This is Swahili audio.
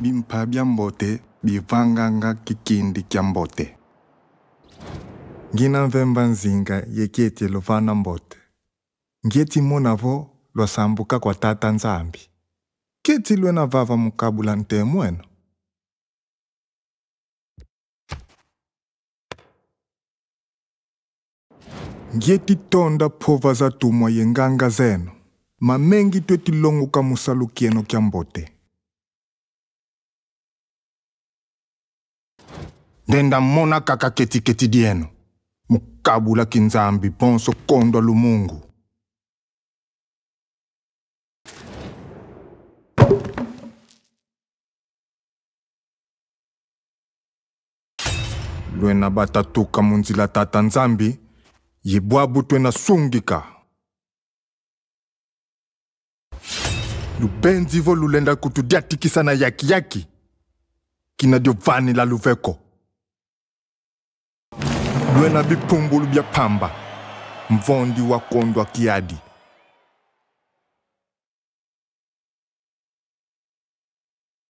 bimpa bya mbote bivanganga kikindi kya mbote ngina mvemba nzinga yekietelo vana mbote ngietimo navo lwasambuka kwa tata nzambi lwe na vava mukabula ntemweno pova za zatumwa yenganga zeno mamengi twetilonguka musalukieno kya mbote nde nda mona kaka ketiketi dienu mu kabulaki nzambi bonso kondwa lumungu lwe na batatuka mu nzila tata nzambi ye bwabu twe na sungika lubenzivo lulenda kutu diatikisa na yakiyaki kina diovani la luveko lwena bipumbulu bya pamba mvondi wakondwa kiadi